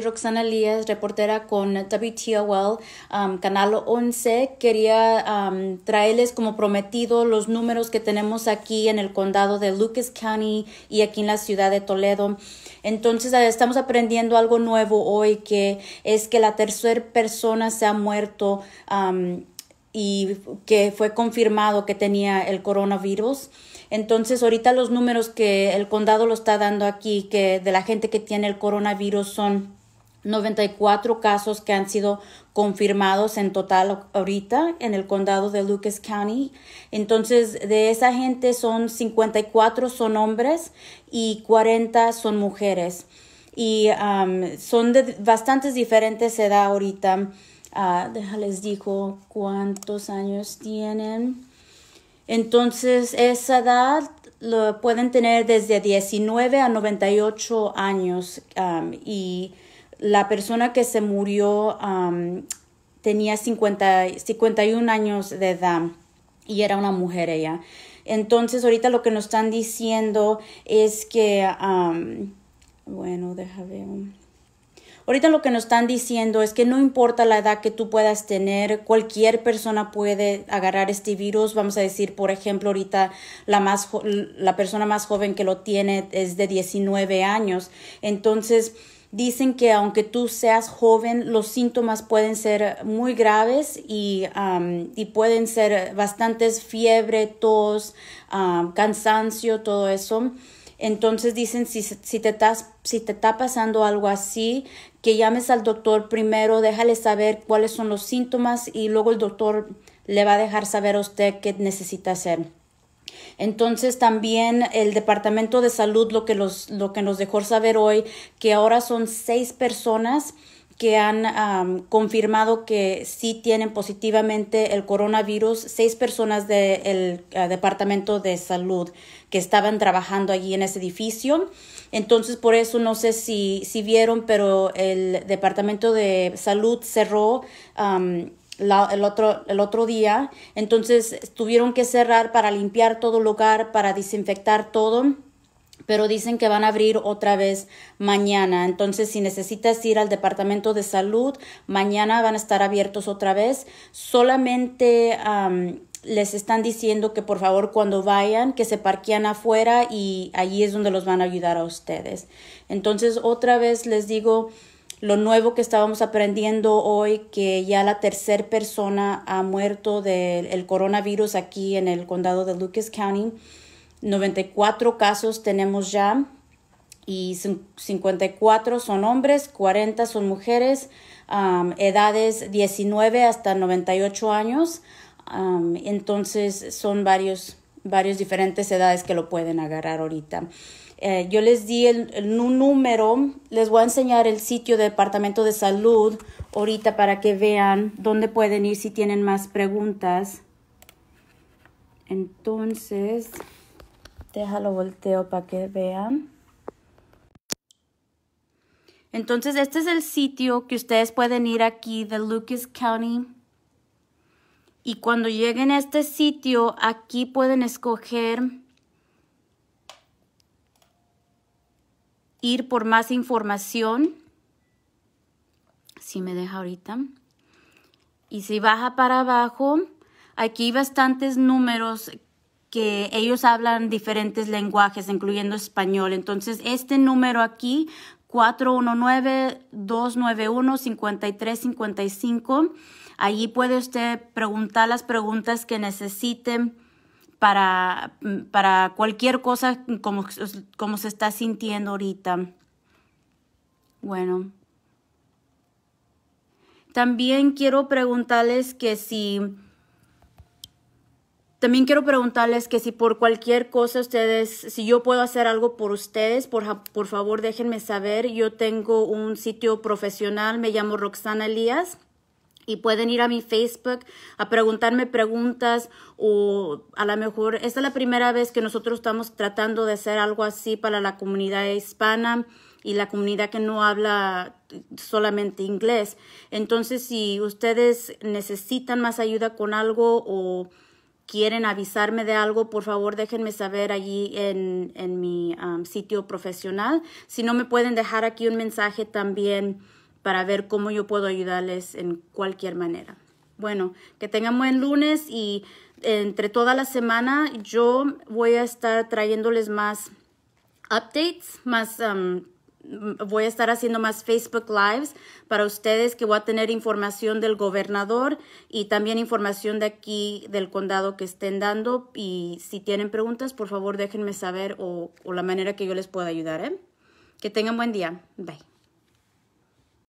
Roxana Lías, reportera con WTOL, um, Canal 11. Quería um, traerles, como prometido, los números que tenemos aquí en el condado de Lucas County y aquí en la ciudad de Toledo. Entonces, eh, estamos aprendiendo algo nuevo hoy, que es que la tercera persona se ha muerto um, y que fue confirmado que tenía el coronavirus. Entonces, ahorita los números que el condado lo está dando aquí, que de la gente que tiene el coronavirus son 94 casos que han sido confirmados en total ahorita en el condado de Lucas County. Entonces, de esa gente son 54 son hombres y 40 son mujeres. Y um, son de bastantes diferentes edad ahorita. Uh, déjales digo cuántos años tienen. Entonces, esa edad lo pueden tener desde 19 a 98 años um, y la persona que se murió tenía 50, 51 años de edad y era una mujer ella. Entonces ahorita lo que nos están diciendo es que, bueno, déjame Ahorita lo que nos están diciendo es que no importa la edad que tú puedas tener, cualquier persona puede agarrar este virus. Vamos a decir, por ejemplo, ahorita la, más la persona más joven que lo tiene es de 19 años. Entonces, Dicen que aunque tú seas joven, los síntomas pueden ser muy graves y, y pueden ser bastantes fiebre, tos, cansancio, todo eso. Entonces dicen, si, si, te si te está pasando algo así, que llames al doctor primero, déjale saber cuáles son los síntomas y luego el doctor le va a dejar saber a usted qué necesita hacer. Entonces también el Departamento de Salud lo que, los, lo que nos dejó saber hoy, que ahora son seis personas que han confirmado que sí tienen positivamente el coronavirus, seis personas del eh, Departamento de Salud que estaban trabajando allí en ese edificio. Entonces, por eso no sé si, si vieron, pero el Departamento de Salud cerró el, otro, el otro día. Entonces tuvieron que cerrar para limpiar todo el lugar, para desinfectar todo pero dicen que van a abrir otra vez mañana. Entonces, si necesitas ir al departamento de salud, mañana van a estar abiertos otra vez. Solamente les están diciendo que por favor cuando vayan, que se parquean afuera y allí es donde los van a ayudar a ustedes. Entonces, otra vez les digo, lo nuevo que estábamos aprendiendo hoy, que ya la tercera persona ha muerto del coronavirus aquí en el condado de Lucas County. 94 casos tenemos ya y 54 son hombres, 40 son mujeres, edades 19 hasta 98 años. entonces son varios varias diferentes edades que lo pueden agarrar ahorita. Eh, yo les di el, un número, les voy a enseñar el sitio del Departamento de Salud ahorita para que vean dónde pueden ir si tienen más preguntas. Entonces, déjalo volteo para que vean. Entonces, este es el sitio que ustedes pueden ir aquí de Lucas County y cuando lleguen a este sitio, aquí pueden escoger ir por más información. Si me deja ahorita. Y si baja para abajo, aquí hay bastantes números que ellos hablan diferentes lenguajes, incluyendo español. Entonces, este número aquí, 419-291-5355, Allí puede usted preguntar las preguntas que necesite para, para cualquier cosa como, como se está sintiendo ahorita. Bueno. También quiero preguntarles que si... También quiero preguntarles que si por cualquier cosa ustedes, si yo puedo hacer algo por ustedes, por, por favor déjenme saber. Yo tengo un sitio profesional, me llamo Roxana Elías y pueden ir a mi Facebook a preguntarme preguntas o a lo mejor esta es la primera vez que nosotros estamos tratando de hacer algo así para la comunidad hispana y la comunidad que no habla solamente inglés. Entonces, si ustedes necesitan más ayuda con algo o quieren avisarme de algo, por favor déjenme saber allí en, mi sitio profesional. Si no, me pueden dejar aquí un mensaje también para ver cómo yo puedo ayudarles en cualquier manera. Bueno, que tengan buen lunes y entre toda la semana yo voy a estar trayéndoles más updates, más um, voy a estar haciendo más Facebook Lives para ustedes que voy a tener información del gobernador y también información de aquí del condado que estén dando y si tienen preguntas por favor déjenme saber o, la manera que yo les pueda ayudar. ¿eh? Que tengan buen día. Bye.